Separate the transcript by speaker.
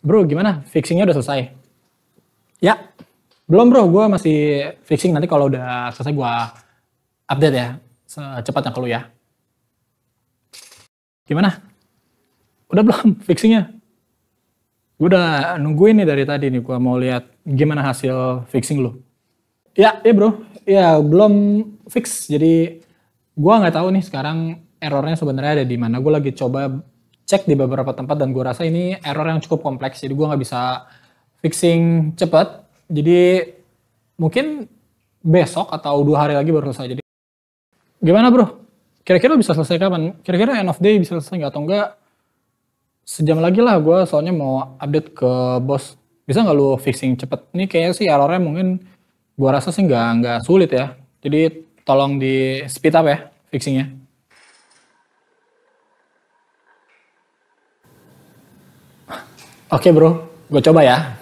Speaker 1: Bro, gimana? Fixingnya udah selesai? Ya, belum bro. Gue masih fixing. Nanti kalau udah selesai gue update ya. Secepatnya kalau ya. Gimana? Udah belum fixingnya? Gue udah nungguin nih dari tadi nih. Gue mau lihat gimana hasil fixing lu. Ya, ya bro. Ya, belum fix. Jadi gue nggak tahu nih sekarang errornya sebenarnya ada di mana. Gue lagi coba cek di beberapa tempat dan gue rasa ini error yang cukup kompleks jadi gue nggak bisa fixing cepat jadi mungkin besok atau dua hari lagi baru selesai jadi gimana bro kira-kira bisa selesai kapan kira-kira end of day bisa selesai nggak atau enggak sejam lagi lah gue soalnya mau update ke bos bisa nggak lu fixing cepet ini kayaknya sih errornya mungkin gue rasa sih nggak nggak sulit ya jadi tolong di speed up ya fixingnya Oke bro, gue coba ya.